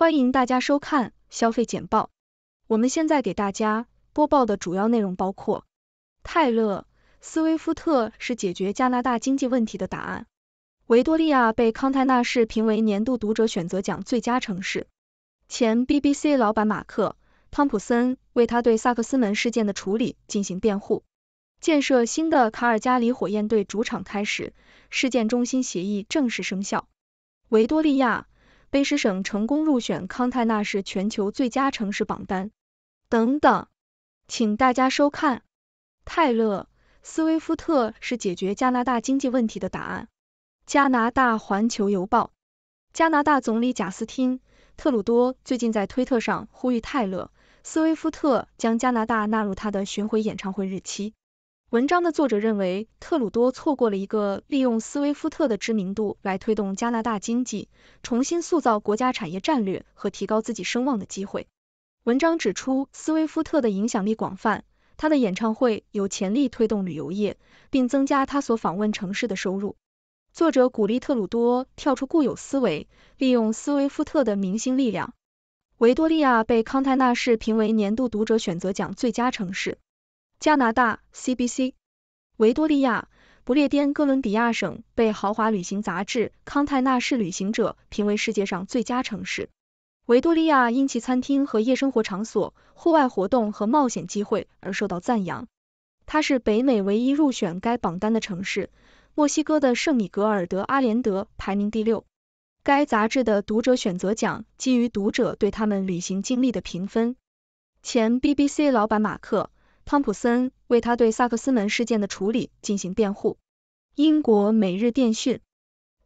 欢迎大家收看消费简报。我们现在给大家播报的主要内容包括：泰勒·斯威夫特是解决加拿大经济问题的答案；维多利亚被康泰纳市评为年度读者选择奖最佳城市；前 BBC 老板马克·汤普森为他对萨克斯门事件的处理进行辩护；建设新的卡尔加里火焰队主场开始，事件中心协议正式生效；维多利亚。卑诗省成功入选康泰纳市全球最佳城市榜单。等等，请大家收看。泰勒·斯威夫特是解决加拿大经济问题的答案。加拿大环球邮报。加拿大总理贾斯汀·特鲁多最近在推特上呼吁泰勒·斯威夫特将加拿大纳入他的巡回演唱会日期。文章的作者认为，特鲁多错过了一个利用斯威夫特的知名度来推动加拿大经济、重新塑造国家产业战略和提高自己声望的机会。文章指出，斯威夫特的影响力广泛，他的演唱会有潜力推动旅游业，并增加他所访问城市的收入。作者鼓励特鲁多跳出固有思维，利用斯威夫特的明星力量。维多利亚被康泰纳市评为年度读者选择奖最佳城市。加拿大 CBC 维多利亚，不列颠哥伦比亚省被豪华旅行杂志《康泰纳市旅行者》评为世界上最佳城市。维多利亚因其餐厅和夜生活场所、户外活动和冒险机会而受到赞扬。它是北美唯一入选该榜单的城市。墨西哥的圣米格尔德阿连德排名第六。该杂志的读者选择奖基于读者对他们旅行经历的评分。前 BBC 老板马克。汤普森为他对萨克斯门事件的处理进行辩护。英国每日电讯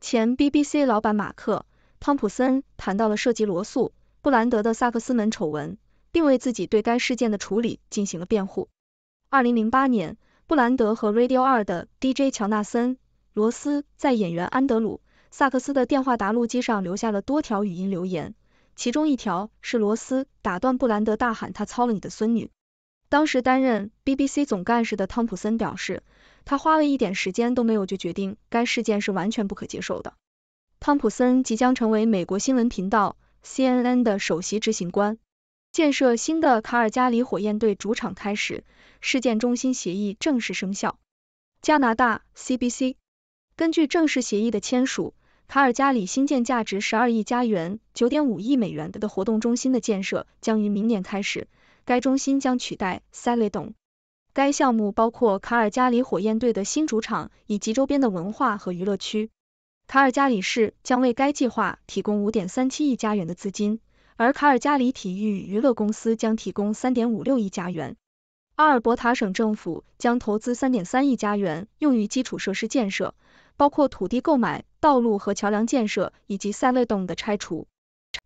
前 BBC 老板马克·汤普森谈到了涉及罗素·布兰德的萨克斯门丑闻，并为自己对该事件的处理进行了辩护。二零零八年，布兰德和 Radio 二的 DJ 乔纳森·罗斯在演员安德鲁·萨克斯的电话答录机上留下了多条语音留言，其中一条是罗斯打断布兰德大喊他操了你的孙女。当时担任 BBC 总干事的汤普森表示，他花了一点时间都没有就决定该事件是完全不可接受的。汤普森即将成为美国新闻频道 CNN 的首席执行官。建设新的卡尔加里火焰队主场开始，事件中心协议正式生效。加拿大 CBC 根据正式协议的签署，卡尔加里新建价值十二亿加元、九点五亿美元的活动中心的建设将于明年开始。该中心将取代 s a l a d o n 该项目包括卡尔加里火焰队的新主场以及周边的文化和娱乐区。卡尔加里市将为该计划提供5.37亿加元的资金，而卡尔加里体育与娱乐公司将提供3.56亿加元。阿尔伯塔省政府将投资3.3亿加元用于基础设施建设，包括土地购买、道路和桥梁建设以及塞勒 l d o 的拆除。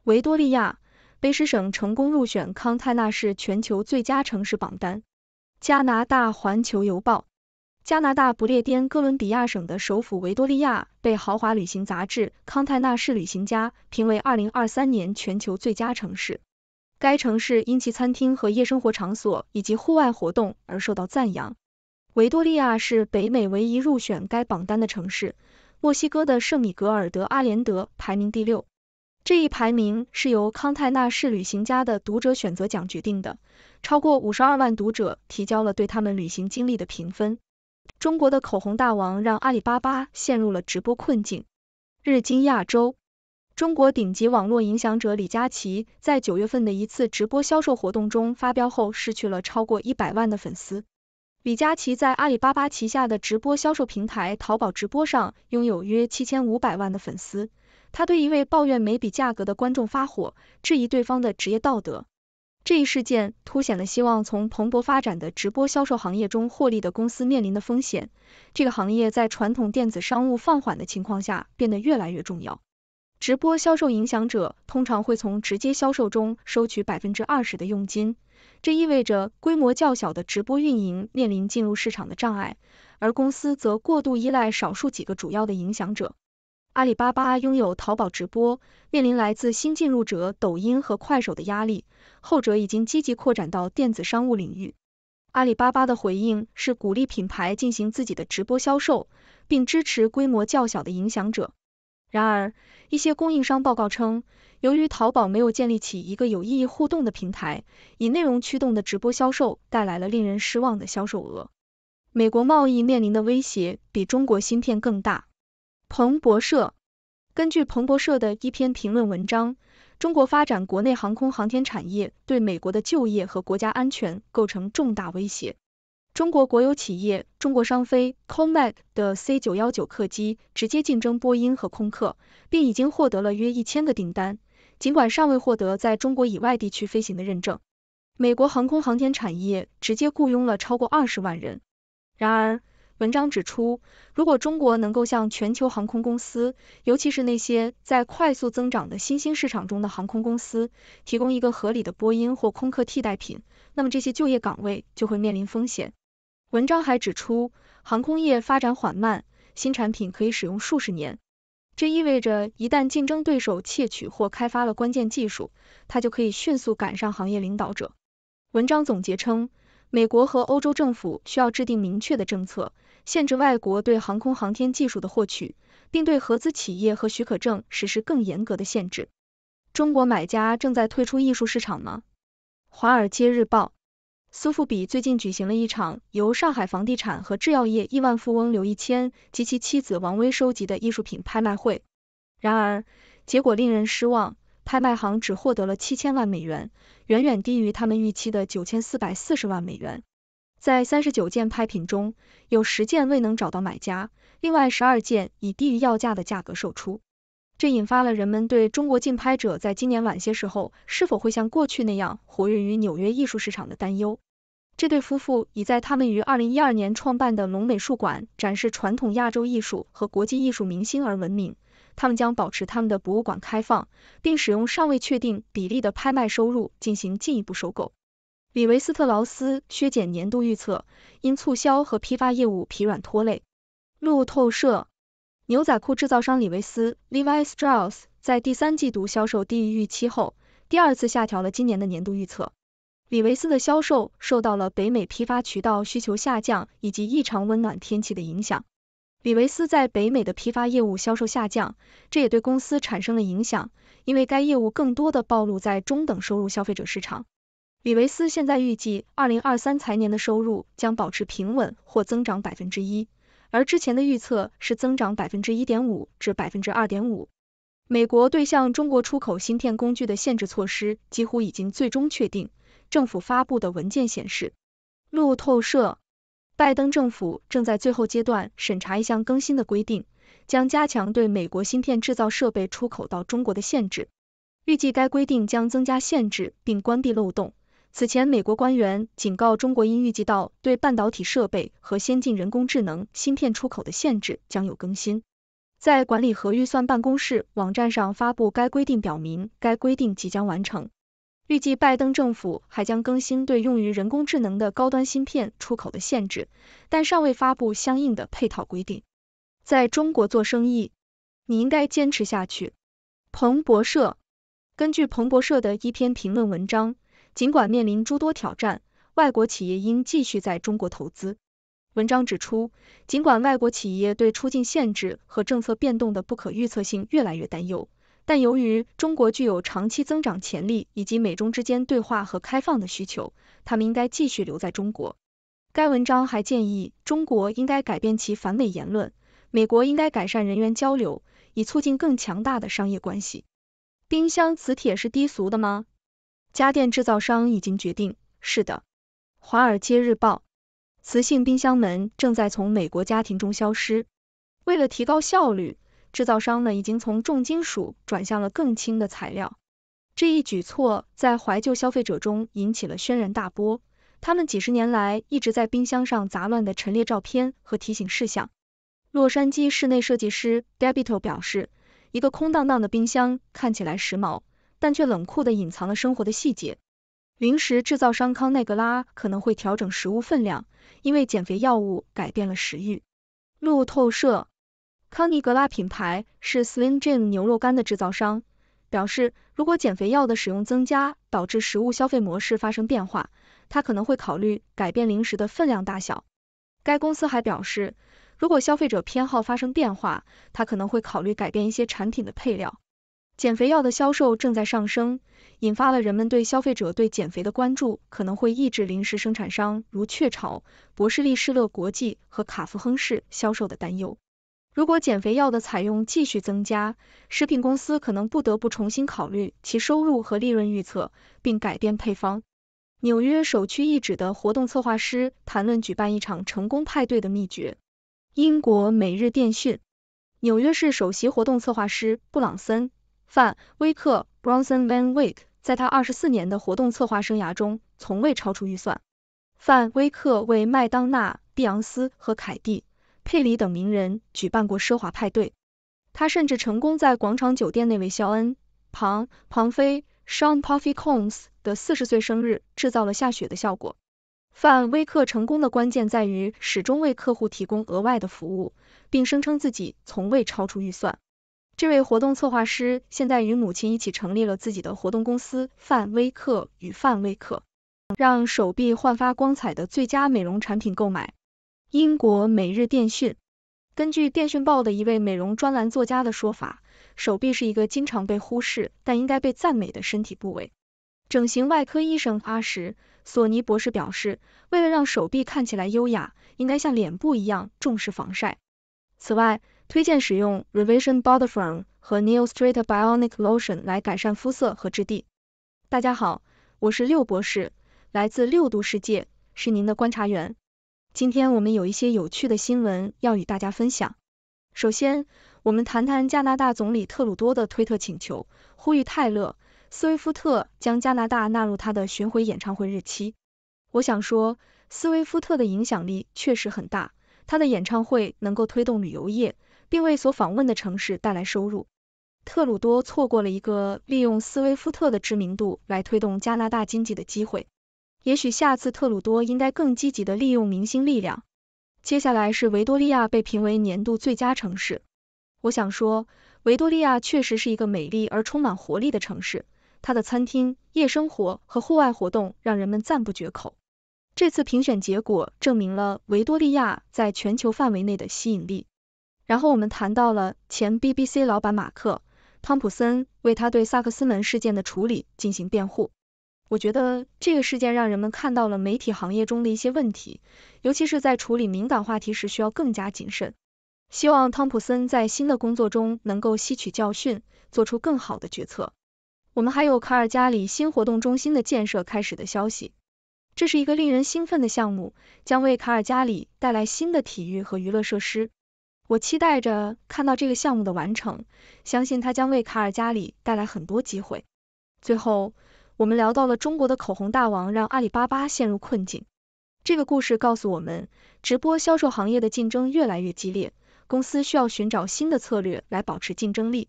维多利亚。北诗省成功入选康泰纳市全球最佳城市榜单。加拿大环球邮报，加拿大不列颠哥伦比亚省的首府维多利亚被豪华旅行杂志康泰纳市旅行家评为二零二三年全球最佳城市。该城市因其餐厅和夜生活场所以及户外活动而受到赞扬。维多利亚是北美唯一入选该榜单的城市。墨西哥的圣米格尔德阿连德排名第六。这一排名是由康泰纳仕旅行家的读者选择奖决定的，超过五十二万读者提交了对他们旅行经历的评分。中国的口红大王让阿里巴巴陷入了直播困境。日经亚洲，中国顶级网络影响者李佳琦在九月份的一次直播销售活动中发飙后，失去了超过一百万的粉丝。李佳琦在阿里巴巴旗下的直播销售平台淘宝直播上拥有约七千五百万的粉丝。他对一位抱怨每笔价格的观众发火，质疑对方的职业道德。这一事件凸显了希望从蓬勃发展的直播销售行业中获利的公司面临的风险。这个行业在传统电子商务放缓的情况下变得越来越重要。直播销售影响者通常会从直接销售中收取百分之二十的佣金，这意味着规模较小的直播运营面临进入市场的障碍，而公司则过度依赖少数几个主要的影响者。阿里巴巴拥有淘宝直播，面临来自新进入者抖音和快手的压力，后者已经积极扩展到电子商务领域。阿里巴巴的回应是鼓励品牌进行自己的直播销售，并支持规模较小的影响者。然而，一些供应商报告称，由于淘宝没有建立起一个有意义互动的平台，以内容驱动的直播销售带来了令人失望的销售额。美国贸易面临的威胁比中国芯片更大。彭博社根据彭博社的一篇评论文章，中国发展国内航空航天产业对美国的就业和国家安全构成重大威胁。中国国有企业中国商飞 COMAC 的 C 九幺九客机直接竞争波音和空客，并已经获得了约一千个订单，尽管尚未获得在中国以外地区飞行的认证。美国航空航天产业直接雇佣了超过二十万人。然而，文章指出，如果中国能够向全球航空公司，尤其是那些在快速增长的新兴市场中的航空公司，提供一个合理的波音或空客替代品，那么这些就业岗位就会面临风险。文章还指出，航空业发展缓慢，新产品可以使用数十年，这意味着一旦竞争对手窃取或开发了关键技术，它就可以迅速赶上行业领导者。文章总结称，美国和欧洲政府需要制定明确的政策。限制外国对航空航天技术的获取，并对合资企业和许可证实施更严格的限制。中国买家正在退出艺术市场吗？《华尔街日报》苏富比最近举行了一场由上海房地产和制药业亿万富翁刘一谦及其妻子王薇收集的艺术品拍卖会，然而结果令人失望，拍卖行只获得了七千万美元，远远低于他们预期的九千四百四十万美元。在三十九件拍品中，有十件未能找到买家，另外十二件以低于要价的价格售出，这引发了人们对中国竞拍者在今年晚些时候是否会像过去那样活跃于纽约艺术市场的担忧。这对夫妇已在他们于二零一二年创办的龙美术馆展示传统亚洲艺术和国际艺术明星而闻名，他们将保持他们的博物馆开放，并使用尚未确定比例的拍卖收入进行进一步收购。李维斯特劳斯削减年度预测，因促销和批发业务疲软拖累。路透社，牛仔裤制造商李维斯 （Levi Strauss） 在第三季度销售低于预期后，第二次下调了今年的年度预测。李维斯的销售受到了北美批发渠道需求下降以及异常温暖天气的影响。李维斯在北美的批发业务销售下降，这也对公司产生了影响，因为该业务更多的暴露在中等收入消费者市场。李维斯现在预计，二零二三财年的收入将保持平稳或增长百分之一，而之前的预测是增长百分之一点五至百分之二点五。美国对向中国出口芯片工具的限制措施几乎已经最终确定。政府发布的文件显示，路透社，拜登政府正在最后阶段审查一项更新的规定，将加强对美国芯片制造设备出口到中国的限制。预计该规定将增加限制并关闭漏洞。此前，美国官员警告中国，因预计到对半导体设备和先进人工智能芯片出口的限制将有更新。在管理和预算办公室网站上发布该规定，表明该规定即将完成。预计拜登政府还将更新对用于人工智能的高端芯片出口的限制，但尚未发布相应的配套规定。在中国做生意，你应该坚持下去。彭博社根据彭博社的一篇评论文章。尽管面临诸多挑战，外国企业应继续在中国投资。文章指出，尽管外国企业对出境限制和政策变动的不可预测性越来越担忧，但由于中国具有长期增长潜力以及美中之间对话和开放的需求，他们应该继续留在中国。该文章还建议中国应该改变其反美言论，美国应该改善人员交流，以促进更强大的商业关系。冰箱磁铁是低俗的吗？家电制造商已经决定，是的，《华尔街日报》。磁性冰箱门正在从美国家庭中消失。为了提高效率，制造商们已经从重金属转向了更轻的材料。这一举措在怀旧消费者中引起了轩然大波。他们几十年来一直在冰箱上杂乱的陈列照片和提醒事项。洛杉矶室内设计师 Debito 表示，一个空荡荡的冰箱看起来时髦。但却冷酷的隐藏了生活的细节。零食制造商康奈格拉可能会调整食物分量，因为减肥药物改变了食欲。路透社，康尼格拉品牌是 Slim Jim 牛肉干的制造商，表示如果减肥药的使用增加，导致食物消费模式发生变化，它可能会考虑改变零食的分量大小。该公司还表示，如果消费者偏好发生变化，它可能会考虑改变一些产品的配料。减肥药的销售正在上升，引发了人们对消费者对减肥的关注可能会抑制零食生产商如雀巢、博士利施乐国际和卡夫亨氏销售的担忧。如果减肥药的采用继续增加，食品公司可能不得不重新考虑其收入和利润预测，并改变配方。纽约首屈一指的活动策划师谈论举办一场成功派对的秘诀。英国每日电讯，纽约市首席活动策划师布朗森。范威克 （Bronson Van w y c k 在他二十四年的活动策划生涯中，从未超出预算。范威克为麦当娜、碧昂斯和凯蒂·佩里等名人举办过奢华派对，他甚至成功在广场酒店内为肖恩·庞庞飞 （Sean Puffy c o m e s 的四十岁生日制造了下雪的效果。范威克成功的关键在于始终为客户提供额外的服务，并声称自己从未超出预算。这位活动策划师现在与母亲一起成立了自己的活动公司范威克与范威克，让手臂焕发光彩的最佳美容产品购买。英国每日电讯。根据电讯报的一位美容专栏作家的说法，手臂是一个经常被忽视但应该被赞美的身体部位。整形外科医生阿什索尼博士表示，为了让手臂看起来优雅，应该像脸部一样重视防晒。此外，推荐使用 Revision b o o d e r m 和 n e o s t r a t Bionic Lotion 来改善肤色和质地。大家好，我是六博士，来自六度世界，是您的观察员。今天我们有一些有趣的新闻要与大家分享。首先，我们谈谈加拿大总理特鲁多的推特请求，呼吁泰勒·斯威夫特将加拿大纳入他的巡回演唱会日期。我想说，斯威夫特的影响力确实很大，他的演唱会能够推动旅游业。并为所访问的城市带来收入，特鲁多错过了一个利用斯威夫特的知名度来推动加拿大经济的机会。也许下次特鲁多应该更积极的利用明星力量。接下来是维多利亚被评为年度最佳城市。我想说，维多利亚确实是一个美丽而充满活力的城市，它的餐厅、夜生活和户外活动让人们赞不绝口。这次评选结果证明了维多利亚在全球范围内的吸引力。然后我们谈到了前 BBC 老板马克·汤普森为他对萨克斯门事件的处理进行辩护。我觉得这个事件让人们看到了媒体行业中的一些问题，尤其是在处理敏感话题时需要更加谨慎。希望汤普森在新的工作中能够吸取教训，做出更好的决策。我们还有卡尔加里新活动中心的建设开始的消息，这是一个令人兴奋的项目，将为卡尔加里带来新的体育和娱乐设施。我期待着看到这个项目的完成，相信它将为卡尔加里带来很多机会。最后，我们聊到了中国的口红大王让阿里巴巴陷入困境，这个故事告诉我们，直播销售行业的竞争越来越激烈，公司需要寻找新的策略来保持竞争力。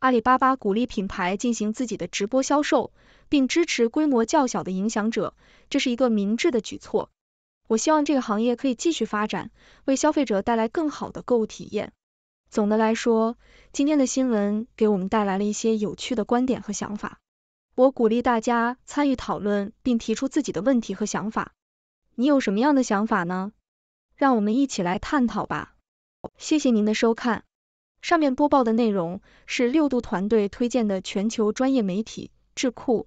阿里巴巴鼓励品牌进行自己的直播销售，并支持规模较小的影响者，这是一个明智的举措。我希望这个行业可以继续发展，为消费者带来更好的购物体验。总的来说，今天的新闻给我们带来了一些有趣的观点和想法。我鼓励大家参与讨论，并提出自己的问题和想法。你有什么样的想法呢？让我们一起来探讨吧。谢谢您的收看。上面播报的内容是六度团队推荐的全球专业媒体智库。